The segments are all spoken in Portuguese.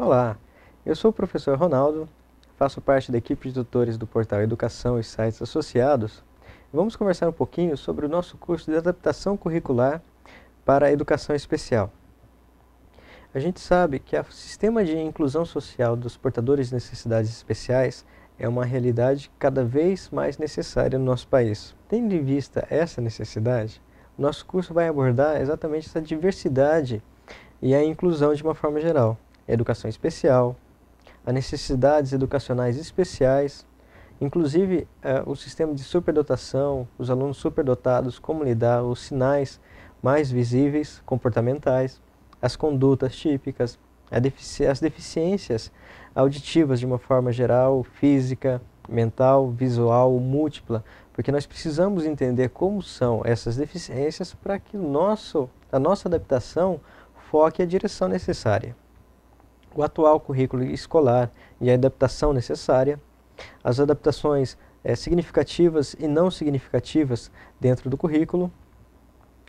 Olá, eu sou o professor Ronaldo, faço parte da equipe de tutores do portal Educação e Sites Associados. Vamos conversar um pouquinho sobre o nosso curso de adaptação curricular para a educação especial. A gente sabe que o sistema de inclusão social dos portadores de necessidades especiais é uma realidade cada vez mais necessária no nosso país. Tendo em vista essa necessidade, nosso curso vai abordar exatamente essa diversidade e a inclusão de uma forma geral educação especial, a necessidades educacionais especiais, inclusive é, o sistema de superdotação, os alunos superdotados, como lidar, os sinais mais visíveis comportamentais, as condutas típicas, defici as deficiências auditivas de uma forma geral, física, mental, visual, múltipla, porque nós precisamos entender como são essas deficiências para que nosso, a nossa adaptação foque a direção necessária o atual currículo escolar e a adaptação necessária, as adaptações é, significativas e não significativas dentro do currículo,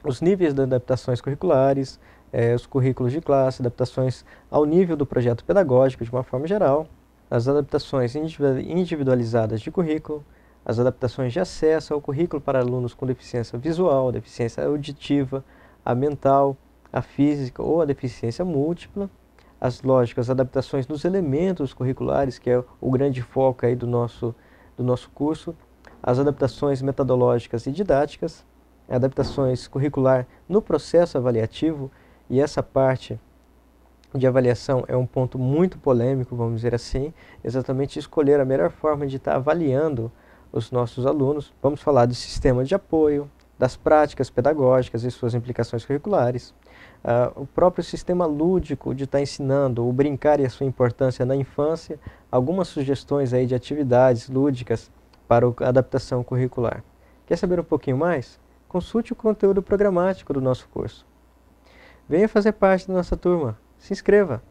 os níveis de adaptações curriculares, é, os currículos de classe, adaptações ao nível do projeto pedagógico de uma forma geral, as adaptações individualizadas de currículo, as adaptações de acesso ao currículo para alunos com deficiência visual, deficiência auditiva, a mental, a física ou a deficiência múltipla, as lógicas, adaptações nos elementos curriculares, que é o grande foco aí do nosso, do nosso curso, as adaptações metodológicas e didáticas, adaptações curricular no processo avaliativo, e essa parte de avaliação é um ponto muito polêmico, vamos dizer assim, exatamente escolher a melhor forma de estar avaliando os nossos alunos. Vamos falar de sistema de apoio, das práticas pedagógicas e suas implicações curriculares, uh, o próprio sistema lúdico de estar tá ensinando o brincar e a sua importância na infância, algumas sugestões aí de atividades lúdicas para a adaptação curricular. Quer saber um pouquinho mais? Consulte o conteúdo programático do nosso curso. Venha fazer parte da nossa turma. Se inscreva!